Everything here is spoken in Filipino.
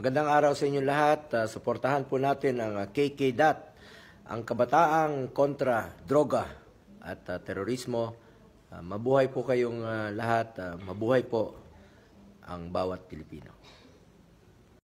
Magandang araw sa inyo lahat. Uh, suportahan po natin ang uh, ang kabataang kontra droga at uh, terorismo. Uh, mabuhay po kayong uh, lahat. Uh, mabuhay po ang bawat Pilipino.